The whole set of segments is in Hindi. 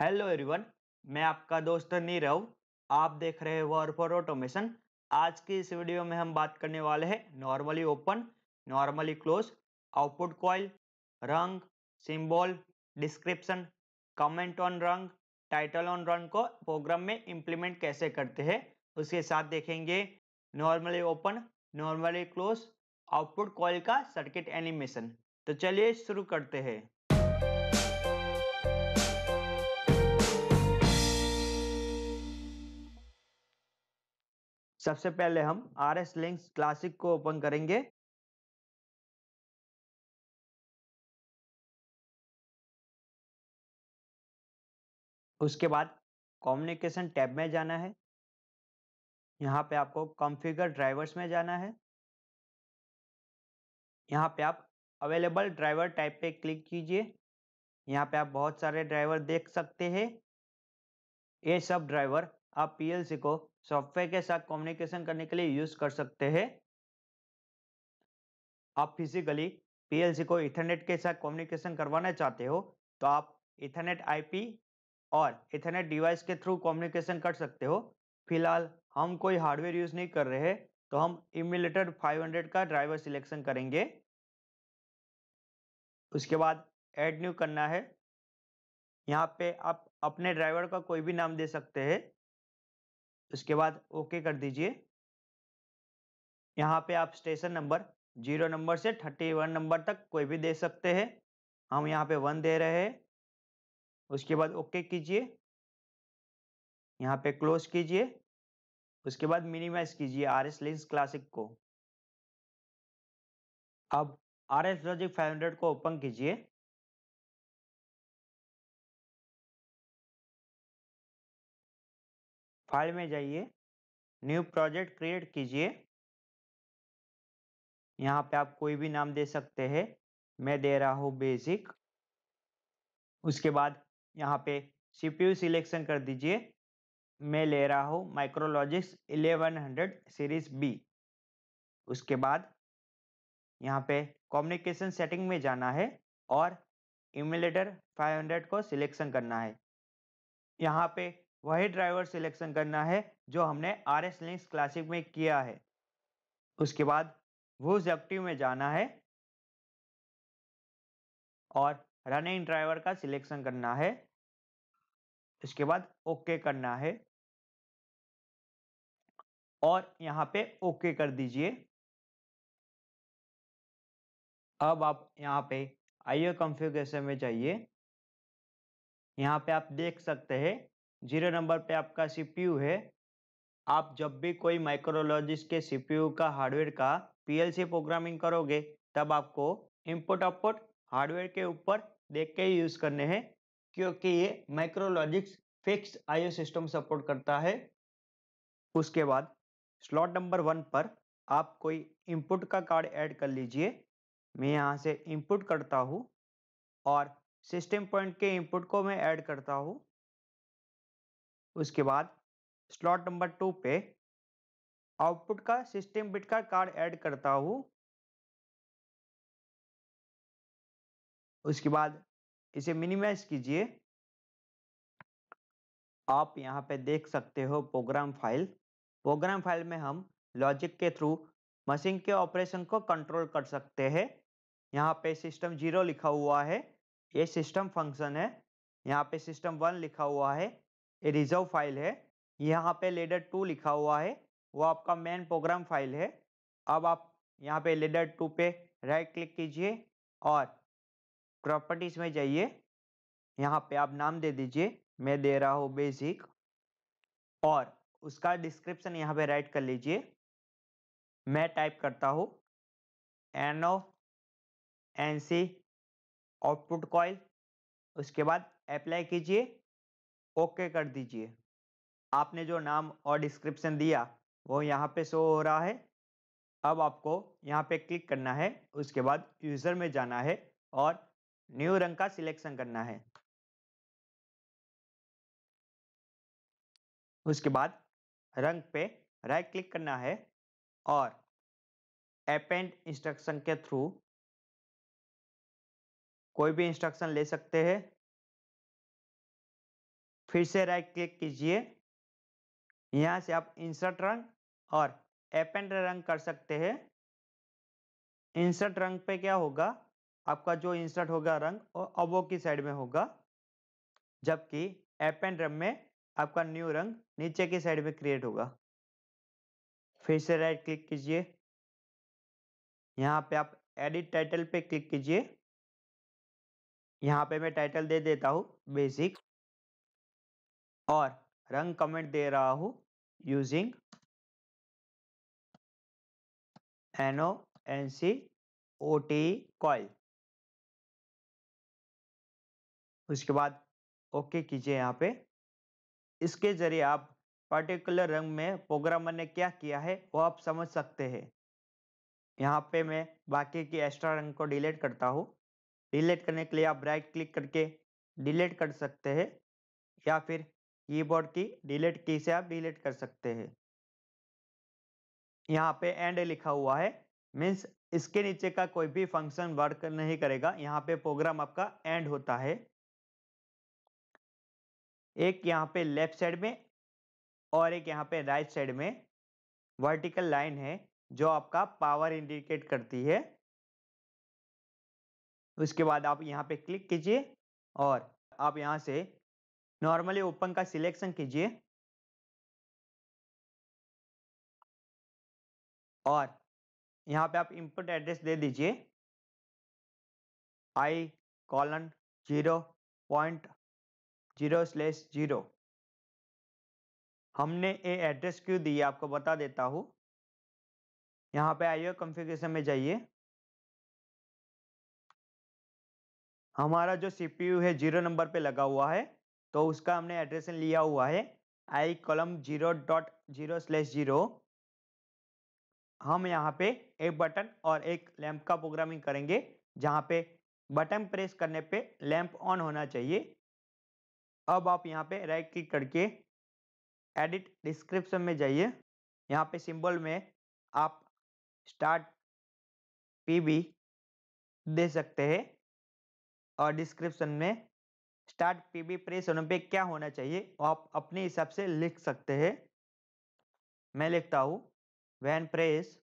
हेलो एवरीवन मैं आपका दोस्त नीरव आप देख रहे हैं वर्क फॉर ऑटोमेशन आज की इस वीडियो में हम बात करने वाले हैं normally open normally close output coil rung symbol description comment on rung title on rung को प्रोग्राम में इम्प्लीमेंट कैसे करते हैं उसके साथ देखेंगे normally open normally close output coil का सर्किट एनिमेशन तो चलिए शुरू करते हैं सबसे पहले हम आर एस लिंक्स क्लासिक को ओपन करेंगे उसके बाद कम्युनिकेशन टैब में जाना है यहाँ पे आपको कॉन्फ़िगर ड्राइवर्स में जाना है यहाँ पे आप अवेलेबल ड्राइवर टाइप पे क्लिक कीजिए यहाँ पे आप बहुत सारे ड्राइवर देख सकते हैं ये सब ड्राइवर आप पीएलसी को सॉफ्टवेयर के साथ कम्युनिकेशन करने के लिए यूज कर सकते हैं आप फिजिकली पीएलसी को इथरनेट के साथ कम्युनिकेशन करवाना चाहते हो तो आप इथरनेट आईपी और इथरनेट डिवाइस के थ्रू कम्युनिकेशन कर सकते हो फिलहाल हम कोई हार्डवेयर यूज नहीं कर रहे तो हम इम्यूलेटर 500 का ड्राइवर सिलेक्शन करेंगे उसके बाद एड न्यू करना है यहाँ पे आप अपने ड्राइवर का कोई भी नाम दे सकते हैं उसके बाद ओके कर दीजिए यहाँ पे आप स्टेशन नंबर जीरो नंबर से थर्टी वन नंबर तक कोई भी दे सकते हैं हम यहाँ पे वन दे रहे हैं उसके बाद ओके कीजिए यहाँ पे क्लोज कीजिए उसके बाद मिनिमाइज कीजिए आर एस लिंस क्लासिक को अब R S Logix five hundred को ओपन कीजिए फाइल में जाइए न्यू प्रोजेक्ट क्रिएट कीजिए यहाँ पे आप कोई भी नाम दे सकते हैं मैं दे रहा हूँ बेसिक उसके बाद यहाँ पे सीपीयू सिलेक्शन कर दीजिए मैं ले रहा हूँ माइक्रोलॉजिक्स 1100 सीरीज बी उसके बाद यहाँ पे कम्युनिकेशन सेटिंग में जाना है और इम्यूलेटर 500 को सिलेक्शन करना है यहाँ पे वही ड्राइवर सिलेक्शन करना है जो हमने आर एस लिंक्स क्लासिक में किया है उसके बाद वो जेप्टिव में जाना है और रनिंग ड्राइवर का सिलेक्शन करना है इसके बाद ओके करना है और यहाँ पे ओके कर दीजिए अब आप यहाँ पे आईओ कॉन्फ़िगरेशन में जाइए यहाँ पे आप देख सकते हैं जीरो नंबर पे आपका सीपीयू है आप जब भी कोई माइक्रोलॉजिस्ट के सीपीयू का हार्डवेयर का पीएलसी प्रोग्रामिंग करोगे तब आपको इनपुट आउटपुट हार्डवेयर के ऊपर देख के ही यूज़ करने हैं क्योंकि ये MicroLogix fix IO system support करता है उसके बाद स्लॉट नंबर वन पर आप कोई इनपुट का कार्ड ऐड कर लीजिए मैं यहाँ से इनपुट करता हूँ और सिस्टम पॉइंट के इनपुट को मैं ऐड करता हूँ उसके बाद स्लॉट नंबर टू पे आउटपुट का सिस्टम बिट का कार्ड ऐड करता हूँ उसके बाद इसे मिनिमाइज कीजिए आप यहाँ पे देख सकते हो प्रोग्राम फाइल प्रोग्राम फाइल में हम लॉजिक के थ्रू मशीन के ऑपरेशन को कंट्रोल कर सकते हैं यहाँ पे सिस्टम जीरो लिखा हुआ है ये सिस्टम फंक्शन है यहाँ पे सिस्टम वन लिखा हुआ है ये रिजर्व फाइल है यहाँ पे लेडर टू लिखा हुआ है वो आपका मेन प्रोग्राम फाइल है अब आप यहाँ पे लेडर टू पे राइट क्लिक कीजिए और प्रॉपर्टीज में जाइए यहाँ पे आप नाम दे दीजिए मैं दे रहा हूँ बेसिक और उसका डिस्क्रिप्शन यहाँ पे राइट कर लीजिए मैं टाइप करता हूँ N O N C output coil उसके बाद अप्लाई कीजिए ओके कर दीजिए आपने जो नाम और डिस्क्रिप्शन दिया वो यहाँ पे शो हो रहा है अब आपको यहाँ पे क्लिक करना है उसके बाद यूज़र में जाना है और न्यू रंग का सिलेक्शन करना है उसके बाद रंग पे राइट क्लिक करना है और एपेंड इंस्ट्रक्शन के थ्रू कोई भी इंस्ट्रक्शन ले सकते हैं फिर से राइट क्लिक कीजिए यहाँ से आप इंसर्ट रंग और एपेंड रंग कर सकते हैं इंसर्ट रंग पे क्या होगा आपका जो इंसर्ट होगा रंग और अबो की साइड में होगा जबकि एपेंड रंग में आपका न्यू रंग नीचे की साइड में क्रिएट होगा फिर से राइट क्लिक कीजिए यहाँ पे आप एडिट टाइटल पे क्लिक कीजिए यहाँ पे मैं टाइटल दे देता हूँ बेसिक और रंग कमेंट दे रहा हूं using NO N C O T coil उसके बाद ओके कीजिए यहाँ पे इसके जरिए आप पर्टिकुलर रंग में प्रोग्रामर ने क्या किया है वो आप समझ सकते हैं यहाँ पे मैं बाकी के एक्स्ट्रा रंग को डिलीट करता हूँ डिलीट करने के लिए आप राइट क्लिक करके डिलीट कर सकते हैं या फिर कीबोर्ड की डिलीट की से आप डिलीट कर सकते हैं यहाँ पे एंड लिखा हुआ है मीन्स इसके नीचे का कोई भी फंक्शन वर्क नहीं करेगा यहाँ पे प्रोग्राम आपका एंड होता है एक यहाँ पे लेफ्ट साइड में और एक यहाँ पे राइट साइड में वर्टिकल लाइन है जो आपका पावर इंडिकेट करती है उसके बाद आप यहाँ पे क्लिक कीजिए और आप यहाँ से नॉर्मली ओपन का सिलेक्शन कीजिए और यहाँ पे आप इनपुट एड्रेस दे दीजिए I colon zero point zero slash zero हमने ये एड्रेस क्यों दिए आपको बता देता हूँ यहाँ पे आईओ कॉन्फ़िगरेशन में जाइए हमारा जो सीपीयू है जीरो नंबर पे लगा हुआ है तो उसका हमने एड्रेसन लिया हुआ है I column zero dot zero slash zero हम यहाँ पे एक बटन और एक लैंप का प्रोग्रामिंग करेंगे जहाँ पे बटन प्रेस करने पे लैंप ऑन होना चाहिए अब आप यहाँ पे राइट क्लिक करके एडिट डिस्क्रिप्शन में जाइए यहाँ पे सिंबल में आप स्टार्ट पीबी दे सकते हैं और डिस्क्रिप्शन में स्टार्ट पीबी प्रेस होने क्या होना चाहिए आप अपने हिसाब से लिख सकते हैं मैं लिखता हूं when press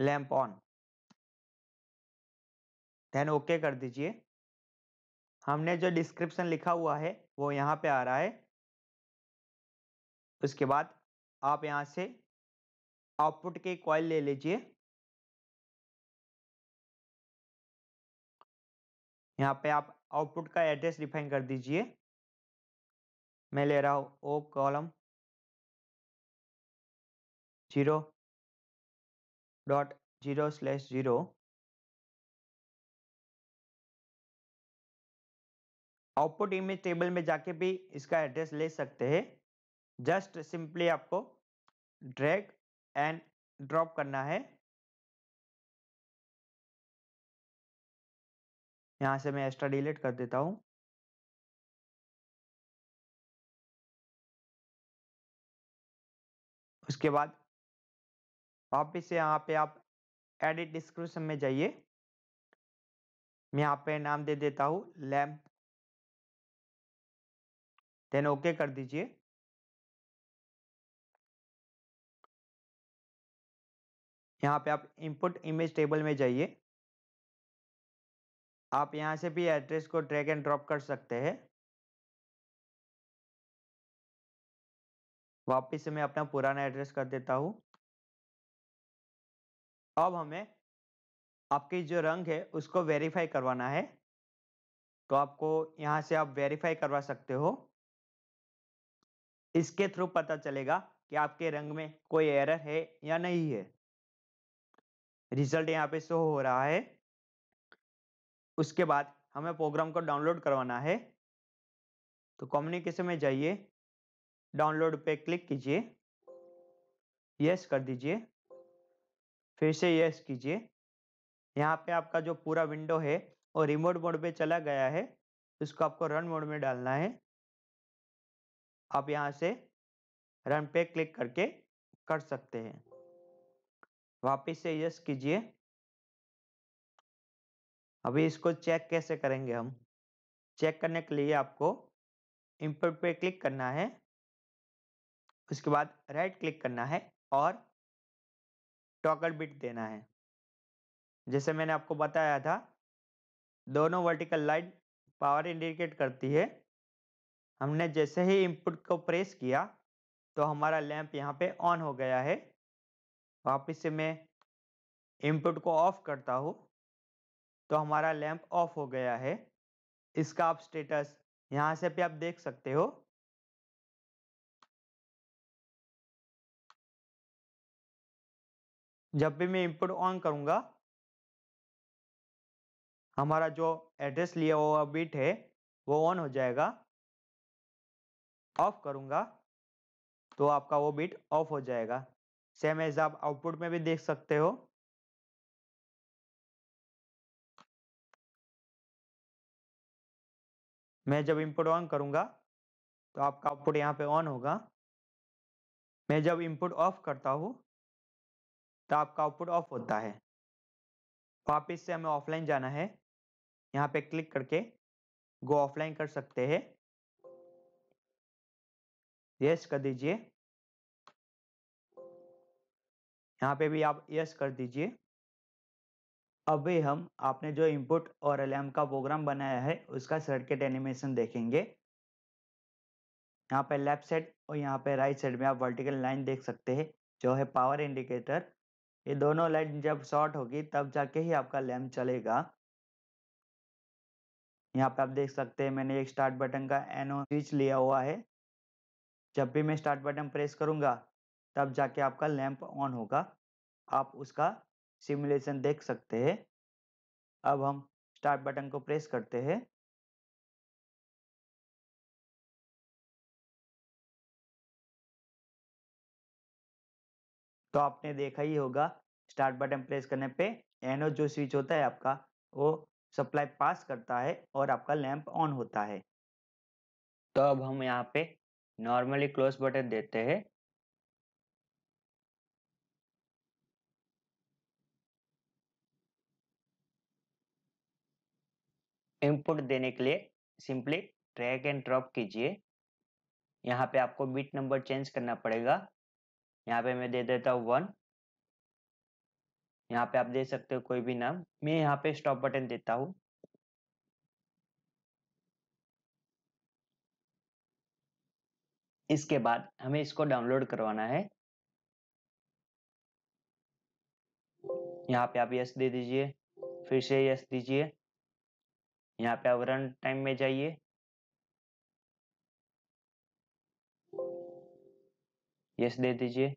lamp on then okay कर दीजिए हमने जो डिस्क्रिप्शन लिखा हुआ है वो यहाँ पे आ रहा है उसके बाद आप यहाँ से आउटपुट की कॉइल ले लीजिए यहाँ पे आप आउटपुट का एड्रेस डिफाइन कर दीजिए मैं ले रहा हूँ O column zero dot zero slash zero output image table में जाके भी इसका एड्रेस ले सकते हैं जस्ट सिंपली आपको ड्रैग एंड ड्रॉप करना है यहाँ से मैं एक्स्ट्रा डिलीट कर देता हूँ उसके बाद वापिस से यहाँ पे आप एडिट डिस्क्रिप्शन में जाइए मैं यहाँ पे नाम दे देता हूँ लैम्प देन ओके कर दीजिए यहाँ पे आप इनपुट इमेज टेबल में जाइए आप यहाँ से भी एड्रेस को ड्रैग एंड ड्रॉप कर सकते हैं वापिस से मैं अपना पुराना एड्रेस कर देता हूँ अब हमें आपकी जो रंग है उसको वेरीफाई करवाना है तो आपको यहाँ से आप वेरीफाई करवा सकते हो इसके थ्रू पता चलेगा कि आपके रंग में कोई एरर है या नहीं है रिजल्ट यहाँ पे शो हो रहा है उसके बाद हमें प्रोग्राम को डाउनलोड करवाना है तो कम्युनिकेशन में जाइए डाउनलोड पे क्लिक कीजिए यस कर दीजिए फिर से यस कीजिए यहाँ पे आपका जो पूरा विंडो है वो रिमोट मोड पे चला गया है उसको आपको रन मोड में डालना है आप यहाँ से रन पे क्लिक करके कर सकते हैं वापस से यस कीजिए अभी इसको चेक कैसे करेंगे हम चेक करने के लिए आपको इम्पोर्ट पे क्लिक करना है उसके बाद राइट क्लिक करना है और टॉकर बिट देना है जैसे मैंने आपको बताया था दोनों वर्टिकल लाइन पावर इंडिकेट करती है हमने जैसे ही इनपुट को प्रेस किया तो हमारा लैंप यहाँ पे ऑन हो गया है वापस से मैं इनपुट को ऑफ करता हूँ तो हमारा लैंप ऑफ हो गया है इसका आप स्टेटस यहां से भी आप देख सकते हो जब भी मैं इनपुट ऑन करूंगा हमारा जो एड्रेस लिया हुआ बिट है वो ऑन हो जाएगा ऑफ करूंगा तो आपका वो बिट ऑफ हो जाएगा सेम एज आप आउटपुट में भी देख सकते हो मैं जब इनपुट ऑन करूंगा तो आपका आउटपुट यहाँ पे ऑन होगा मैं जब इनपुट ऑफ करता हूँ तो आपका आउटपुट ऑफ होता है वापिस तो से हमें ऑफलाइन जाना है यहाँ पे क्लिक करके गो ऑफलाइन कर सकते हैं यस कर दीजिए यहाँ पे भी आप यस कर दीजिए अभी हम आपने जो इनपुट और एल का प्रोग्राम बनाया है उसका सर्किट एनिमेशन देखेंगे यहाँ पे लेफ्ट साइड और यहाँ पे राइट साइड में आप वर्टिकल लाइन देख सकते हैं जो है पावर इंडिकेटर ये दोनों लाइन जब शॉर्ट होगी तब जाके ही आपका लैम्प चलेगा यहाँ पे आप देख सकते हैं मैंने एक स्टार्ट बटन का एनओ स्विच लिया हुआ है जब भी मैं स्टार्ट बटन प्रेस करूँगा तब जाके आपका लैंप ऑन होगा आप उसका सिमुलेशन देख सकते हैं अब हम स्टार्ट बटन को प्रेस करते हैं तो आपने देखा ही होगा स्टार्ट बटन प्रेस करने पे एनो जो स्विच होता है आपका वो सप्लाई पास करता है और आपका लैंप ऑन होता है तो अब हम यहाँ पे नॉर्मली क्लोज बटन देते हैं इनपुट देने के लिए सिंपली ट्रैक एंड ड्रॉप कीजिए यहाँ पे आपको बिट नंबर चेंज करना पड़ेगा यहाँ पे मैं दे देता हूँ वन यहाँ पे आप दे सकते हो कोई भी नाम मैं यहाँ पे स्टॉप बटन देता हूँ इसके बाद हमें इसको डाउनलोड करवाना है यहाँ पे आप यस दे दीजिए फिर से यस दीजिए यहाँ पे आप रन टाइम में जाइए यस दे दीजिए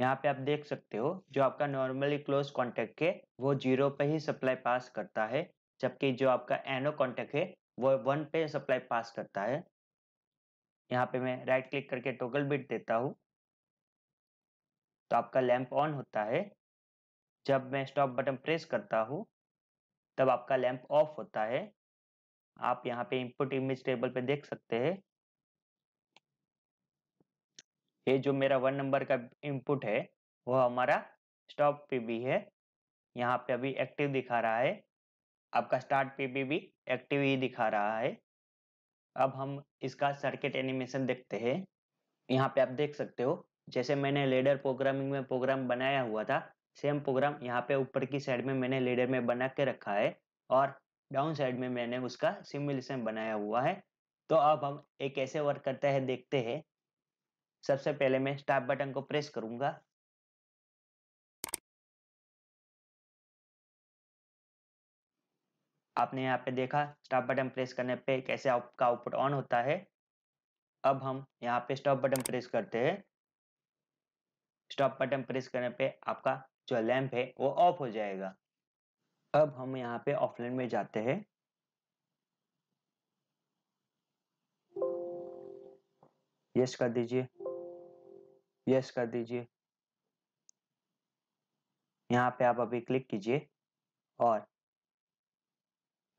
यहाँ पे आप देख सकते हो जो आपका नॉर्मली क्लोज कॉन्टेक्ट है वो जीरो पे ही सप्लाई पास करता है जबकि जो आपका एनो कॉन्टेक्ट है वो वन पे सप्लाई पास करता है यहाँ पे मैं राइट क्लिक करके टोकल बिट देता हूँ तो आपका लैंप ऑन होता है जब मैं स्टॉप बटन प्रेस करता हूँ तब आपका लैंप ऑफ होता है आप यहाँ पे इनपुट इमेज टेबल पे देख सकते हैं ये जो मेरा वन नंबर का इनपुट है वह हमारा स्टॉप पीबी है यहाँ पे अभी एक्टिव दिखा रहा है आपका स्टार्ट पीबी भी एक्टिव ही दिखा रहा है अब हम इसका सर्किट एनिमेशन देखते हैं यहाँ पे आप देख सकते हो जैसे मैंने लेडर प्रोग्रामिंग में प्रोग्राम बनाया हुआ था सेम प्रोग्राम यहाँ पे ऊपर की साइड में मैंने लेडर में बना के रखा है और डाउन साइड में मैंने उसका सिमुलेशन बनाया हुआ है तो अब हम एक ऐसे वर्क करते हैं देखते हैं सबसे पहले मैं स्टार्ट बटन को प्रेस करूंगा आपने यहाँ पे देखा स्टॉप बटन प्रेस करने पे कैसे आपका आउटपुट ऑन होता है अब हम यहाँ पे स्टॉप बटन प्रेस करते हैं स्टॉप बटन प्रेस करने पे आपका जो लैंप है वो ऑफ हो जाएगा अब हम यहाँ पे ऑफलाइन में जाते हैं यस कर दीजिए यस कर दीजिए यहाँ पे आप अभी क्लिक कीजिए और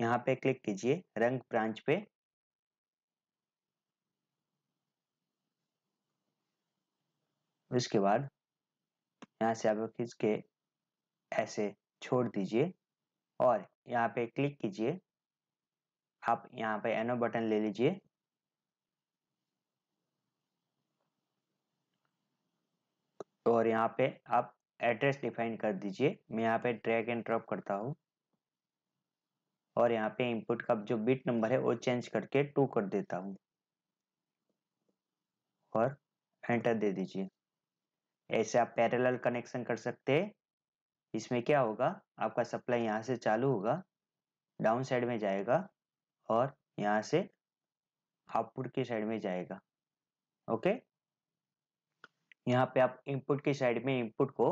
यहाँ पे क्लिक कीजिए रंग ब्रांच पे इसके बाद यहाँ से आप खींच के ऐसे छोड़ दीजिए और यहाँ पे क्लिक कीजिए आप यहाँ पे एनो बटन ले लीजिए और यहाँ पे आप एड्रेस डिफाइन कर दीजिए मैं यहाँ पे ड्रैग एंड ड्रॉप करता हूँ और यहाँ पे इनपुट का जो बिट नंबर है वो चेंज करके टू कर देता हूँ और एंटर दे दीजिए ऐसे आप पैरेलल कनेक्शन कर सकते हैं इसमें क्या होगा आपका सप्लाई यहाँ से चालू होगा डाउन साइड में जाएगा और यहाँ से आउटपुट की साइड में जाएगा ओके यहाँ पे आप इनपुट की साइड में इनपुट को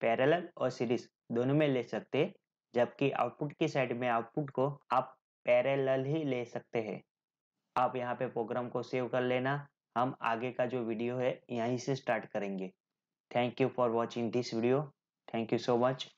पैरेलल और सीरीज दोनों में ले सकते हैं जबकि आउटपुट की साइड में आउटपुट को आप पैरेलल ही ले सकते हैं आप यहाँ पे प्रोग्राम को सेव कर लेना हम आगे का जो वीडियो है यहीं से स्टार्ट करेंगे thank you for watching this video thank you so much